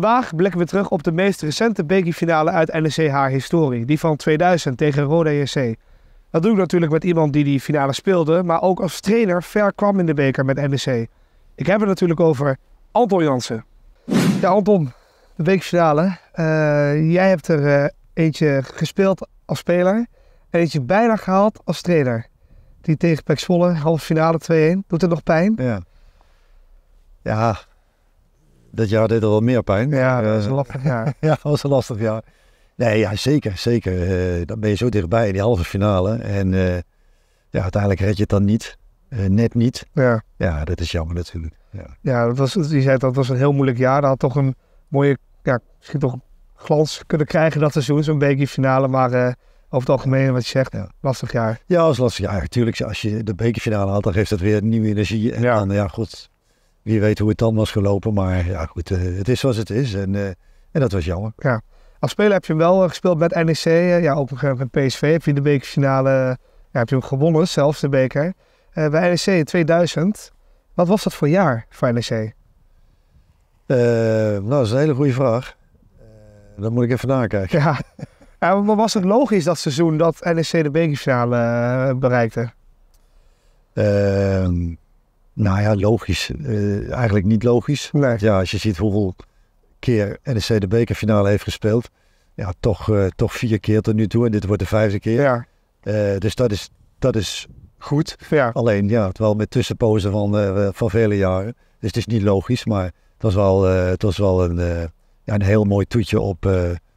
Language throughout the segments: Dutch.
Vandaag blikken we terug op de meest recente bekerfinale uit nec historie die van 2000 tegen Roda JC. Dat doe ik natuurlijk met iemand die die finale speelde, maar ook als trainer ver kwam in de beker met NEC. Ik heb het natuurlijk over Anton Jansen. Ja, Anton, de bekerfinale. Uh, jij hebt er eh, eentje gespeeld als speler en eentje bijna gehaald als trainer. Die tegen Pek Zwolle, halve finale 2-1. Doet het nog pijn? Ja. Ja, dat jaar deed er wel meer pijn. Ja, dat eh, was een lastig jaar. ja, dat was een lastig jaar. Nee, ja, zeker, zeker. Eh, dan ben je zo dichtbij in die halve finale. En eh, ja, uiteindelijk red je het dan niet. net niet. Ja. ja, dat is jammer natuurlijk. Ja, ja dat was, je zei dat was een heel moeilijk jaar. Dat had toch een mooie, ja, misschien toch glans kunnen krijgen dat seizoen. Zo'n bekerfinale, maar over het algemeen wat je zegt, ja. lastig jaar. Ja, dat was lastig jaar. Tuurlijk, als je de bekerfinale haalt, dan geeft dat weer nieuwe energie. En Dan, ja, goed, wie weet hoe het dan was gelopen. Maar ja, goed, eh, het is zoals het is. En, eh, en dat was jammer. Ja. Als speler heb je hem wel eh, gespeeld met NEC. ja, ook met PSV heb je de bekerfinale heb je hem gewonnen, zelfs de beker. bij NEC in 2000. Wat was dat voor jaar voor NEC? nou, dat is een hele goede vraag. Uh, moet ik even nakijken. Ja. maar was het logisch dat seizoen dat NEC de bekerfinale bereikte? Uh, nou ja, logisch. Eh, eigenlijk niet logisch. Ja, als je ziet hoeveel keer NEC de bekerfinale heeft gespeeld. Ja, toch, eh, toch vier keer tot nu toe. En dit wordt de vijfde keer. Ja. Eh, dus dat is, dat is goed. Ja. Alleen, ja, wel met tussenpozen van, van vele jaren. Dus het is niet logisch, maar het was wel, het was wel een, ja, een heel mooi toetje op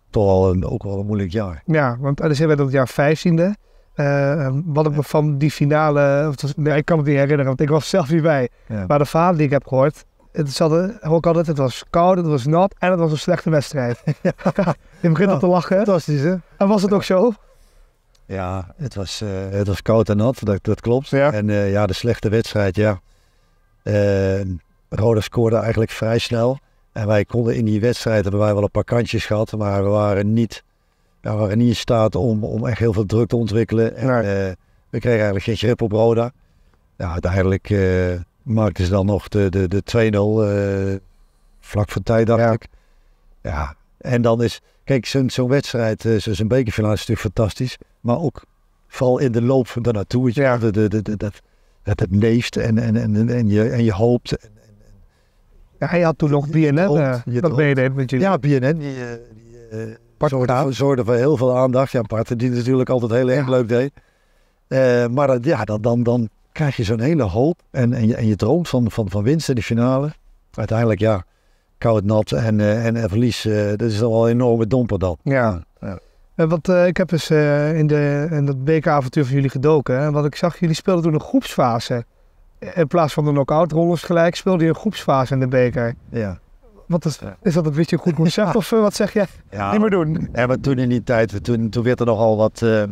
toch al een, ook wel een moeilijk jaar. Ja, want NEC werd dat jaar vijftiende. Ehm, wat ik me van die finale, ik kan het niet herinneren, want ik was zelf niet bij. Maar de vader die ik heb gehoord, het, zat, ook altijd, het was koud, het was nat en het was een slechte wedstrijd. je begint al te oh, lachen. Fantastisch hè? En was het ook zo? Ja, het was, eh, het was koud en nat, dat, dat klopt. En eh, ja, de slechte wedstrijd, ja. Ehm, Roda scoorde eigenlijk vrij snel. En wij konden in die wedstrijd, hebben wij wel een paar kantjes gehad, maar we waren niet ja, we waren niet in staat om, om echt heel veel druk te ontwikkelen. En, eh, we kregen eigenlijk geen grip op Roda. Ja, uiteindelijk uh, maakten ze dan nog de, de, de 2-0 eh, vlak voor tijd, dacht ik. Ja, en dan is... Kijk, zo'n zo wedstrijd, zo'n bekerfinale is natuurlijk fantastisch. Maar ook vooral in de loop van daarnaartoe. Ja. De, de, dat, dat het leeft en, en, en, en, je, en je hoopt. En, en, ja, hij had toen nog BNN. je dat met met Je... Ja, BNN. die, die, Parten zorgde voor heel veel aandacht. Ja, Parten die natuurlijk altijd heel erg leuk deed. Eh, maar eh, ja, dan, dan krijg je zo'n hele hoop. En, en, je, en je droomt van, van, van winst in de finale. Uiteindelijk, ja, koud, nat en, eh, en, verlies. dat is dan wel een enorme domper dan. Ja. ja. Want ik heb eens in, de, in dat BK-avontuur van jullie gedoken. En wat ik zag, jullie speelden toen een groepsfase. In plaats van de knock-out rollers gelijk, speelde je een groepsfase in de beker. Ja. Wat is, is dat een beetje een goed concept of eh, wat zeg je? Ja. Niet meer doen. Ja, maar toen in die tijd, toen, toen werd er nogal wat uh,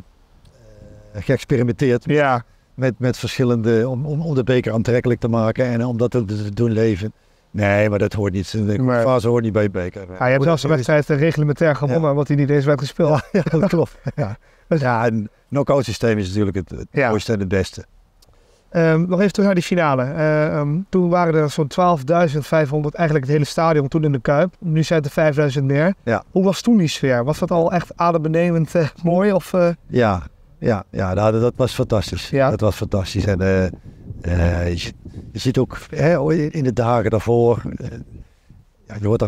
geëxperimenteerd. Ja. Met, met verschillende, om, om, de beker aantrekkelijk te maken en om dat ook te doen leven. Nee, maar dat hoort niet. De fase hoort niet bij beker. Ja, je hebt zelfs een wedstrijd reglementair gewonnen, ja. wat hij niet eens werd gespeeld. Ja, ja klopt. Ja, een knock-out systeem is natuurlijk het, het mooiste en het beste. Ehm, nog even terug naar die finale. Ehm, ehm, toen waren er zo'n 12.500, eigenlijk het hele stadion toen in de Kuip. Nu zijn het er 5.000 meer. Ja. Hoe was toen die sfeer? Was dat al echt adembenemend eh, mooi? Of, eh? Ja, ja, ja nou, dat was fantastisch. Ja. Dat was fantastisch. En eh, je, je, ziet ook hè, in de dagen daarvoor, ja, je wordt er,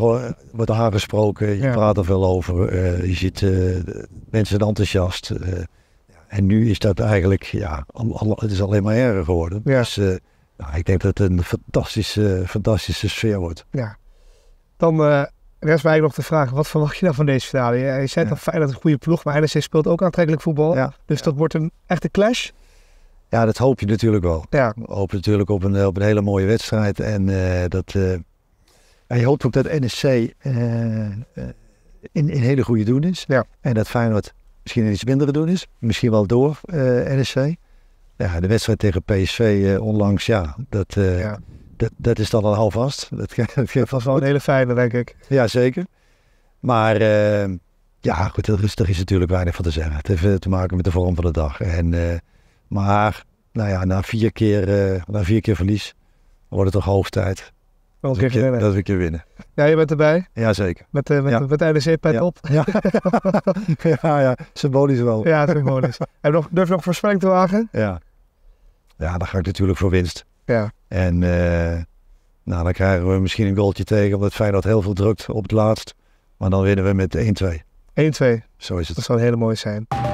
wordt er aangesproken, je praat er veel over. je ziet mensen enthousiast. En nu is dat eigenlijk, ja, het is alleen maar erger geworden. Dus eh, nou, ik denk dat het een fantastische, fantastische sfeer wordt. Ja. Dan uh, rest mij nog de vraag, wat verwacht je nou van deze finale? Je zei dat het Feyenoord een goede ploeg, maar NEC speelt ook aantrekkelijk voetbal. Ja. Dus dat wordt een echte clash? Ja, dat hoop je natuurlijk wel. Ja. Hoop natuurlijk op een, eh, op een hele mooie wedstrijd. En eh, dat... En je hoopt ook dat NEC uh, in, in hele goede doen is. Ja. En dat Feyenoord misschien iets minder te doen is. Misschien wel door eh, NSC. Ja, de wedstrijd tegen PSV eh, onlangs, ja, dat, eh, Dat, dat is dan al alvast. Dat, dat, wel een hele fijne, denk ik. Ja, zeker. Maar uh, ja, goed, is rustig is natuurlijk weinig van te zeggen. Het heeft te maken met de vorm van de dag. En, maar nou ja, na, vier keer, na vier keer verlies wordt het toch hoog dat Dat we winnen. Ja, je bent erbij? Jazeker. Met, uh, met, ja. met NEC-pet op? Ja. ja, ja, symbolisch wel. Ja, symbolisch. en nog, durf je nog voorspelling te wagen? Ja. Ja, dan ga ik natuurlijk voor winst. Ja. En eh, nou, dan krijgen we misschien een goaltje tegen, omdat Feyenoord heel veel drukt op het laatst. Maar dan winnen we met 1-2. 1-2. Zo is het. Dat zou een hele mooie zijn.